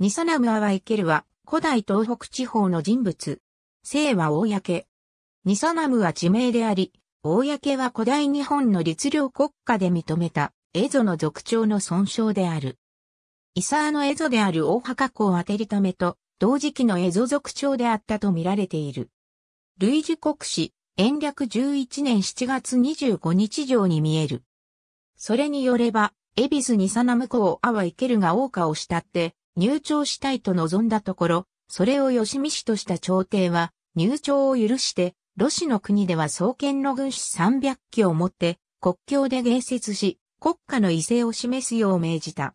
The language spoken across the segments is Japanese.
ニサナムアワイケルは、古代東北地方の人物。姓は公。ニサナムは地名であり、公は古代日本の律令国家で認めた、エゾの族長の尊称である。イサーのエゾである大墓港当てるためと、同時期のエゾ族長であったと見られている。類似国史、延暦11年7月25日上に見える。それによれば、エビスニサナム公アワイケルが王家を慕って、入庁したいと望んだところ、それを吉見氏とした朝廷は、入庁を許して、ロシの国では創建の軍師300機を持って、国境で迎説し、国家の威勢を示すよう命じた。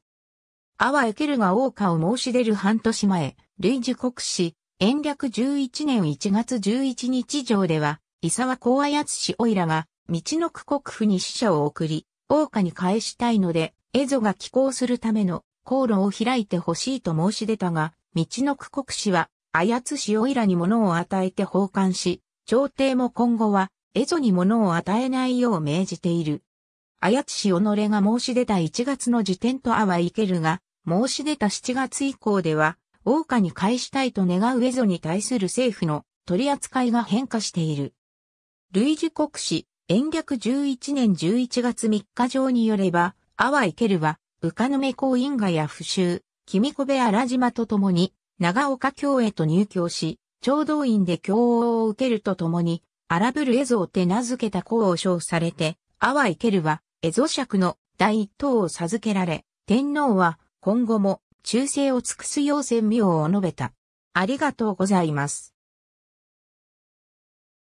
阿波エケルが王家を申し出る半年前、類似国史、延暦11年1月11日上では、伊沢公綾氏おいらが、道の区国府に使者を送り、王家に返したいので、蝦夷が寄港するための航路を開いてほしいと申し出たが、道の区国氏は、綾津氏おいらに物を与えて奉還し、朝廷も今後は、蝦夷に物を与えないよう命じている。綾津氏己が申し出た1月の時点とあはいけるが、申し出た7月以降では、王家に返したいと願う蝦夷に対する政府の取り扱いが変化している。類似国史、延暦11年11月3日上によれば、あ波いけるは、かぬめ光因果や不州、君子部荒島と共に、長岡京へと入京し、聴導院で教王を受けるとともに、荒ぶる絵像って名付けた功を称されて、阿波イケルは、絵像尺の第一等を授けられ、天皇は、今後も、忠誠を尽くす要宣明を述べた。ありがとうございます。